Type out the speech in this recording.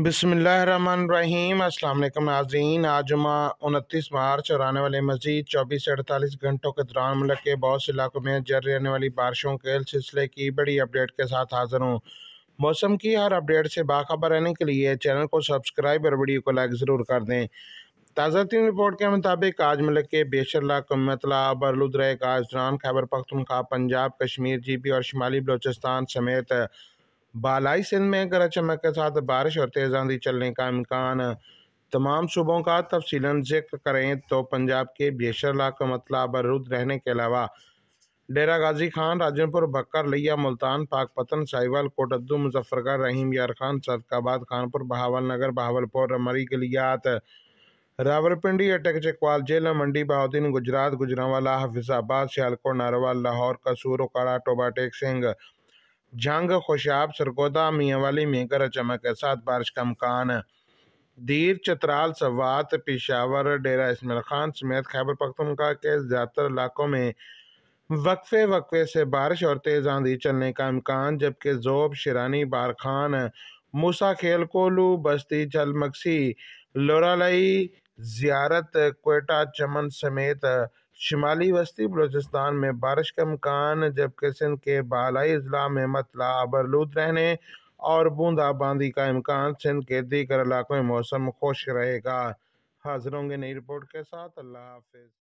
अस्सलाम वालेकुम नाजरीन आज जुमा उनतीस मार्च और आने वाले मजीद चौबीस से अड़तालीस घंटों के दौरान मुल्क के बहुत से इलाकों में जर रहने वाली बारिशों के सिलसिले की बड़ी अपडेट के साथ हाजिर हूँ मौसम की हर अपडेट से बाखबर रहने के लिए चैनल को सब्सक्राइब और वीडियो को लाइक ज़रूर कर दें ताज़ा तीन रिपोर्ट के मुताबिक आज मुल्क के बेशर इलाकों में तलाब बरलुद्रैक दौरान खैबर पख्तनखा पंजाब कश्मीर जी और शुमाली बलोचिस्तान समेत बालाई सिंध में गरज चमक के साथ बारिश और तेज़ आंधी चलने का इम्कान तमाम सूबों का तफसीला जिक्र करें तो पंजाब के बेशर का मतला बरूद रहने के अलावा डेरा गाजी खान राजनपुर बकर लिया मुल्तान पाकपतन साहिवाल कोटद्दू मुजफ्फरगढ़ रहीम यार खान सदकाबाद खानपुर बहावल नगर बहावलपुर रमरी गलियात रावलपिंडी अटक चकवाल जेल मंडी बहाउद्दीन गुजरात गुजरावाला हफिजाबाद सियालकोट नारोवाल लाहौर कसूर टोबा टोबाटेक सिंह जंग खुशाब सरगोदा मियाँवाली में गरज चमक के साथ बारिश का मकान दीर चतराल सवात पेशावर डेरा इसमिल खान समेत खैबर पख्तनखा के ज़्यादातर इलाकों में वक्फे वक्फे से बारिश और तेज़ आंधी चलने का इम्कान जबकि जोब बार बारखान मूसा खेल कोलू बस्ती झलमक्सी लोरालई जियारत कोयटा चमन समेत शिमाली वस्ती बलोचिस्तान में बारिश का मकान जबकि सिंध के बालाई अजला में मतला आबरलूद रहने और बूंदाबांदी का इम्कान सिंध के दीगर इलाकों में मौसम खुश रहेगा हाजिर होंगे नई रिपोर्ट के साथ अल्लाह हाफिज़